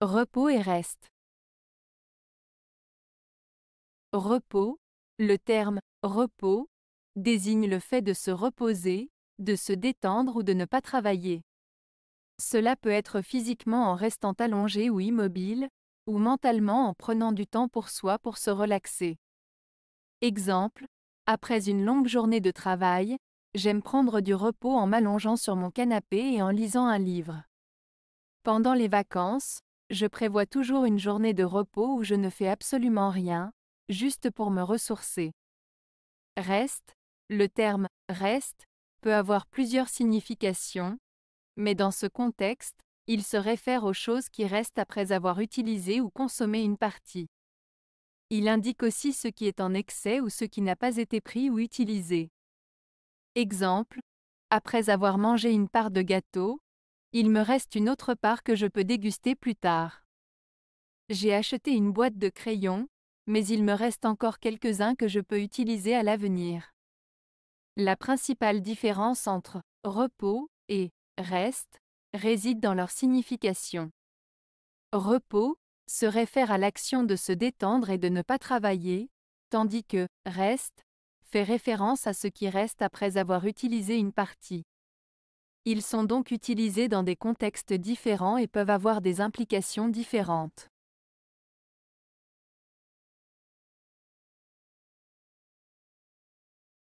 Repos et reste. Repos, le terme repos désigne le fait de se reposer, de se détendre ou de ne pas travailler. Cela peut être physiquement en restant allongé ou immobile, ou mentalement en prenant du temps pour soi pour se relaxer. Exemple, après une longue journée de travail, j'aime prendre du repos en m'allongeant sur mon canapé et en lisant un livre. Pendant les vacances, je prévois toujours une journée de repos où je ne fais absolument rien, juste pour me ressourcer. Reste, le terme reste peut avoir plusieurs significations, mais dans ce contexte, il se réfère aux choses qui restent après avoir utilisé ou consommé une partie. Il indique aussi ce qui est en excès ou ce qui n'a pas été pris ou utilisé. Exemple, après avoir mangé une part de gâteau, il me reste une autre part que je peux déguster plus tard. J'ai acheté une boîte de crayons, mais il me reste encore quelques-uns que je peux utiliser à l'avenir. La principale différence entre repos et reste réside dans leur signification. Repos se réfère à l'action de se détendre et de ne pas travailler, tandis que reste fait référence à ce qui reste après avoir utilisé une partie. Ils sont donc utilisés dans des contextes différents et peuvent avoir des implications différentes.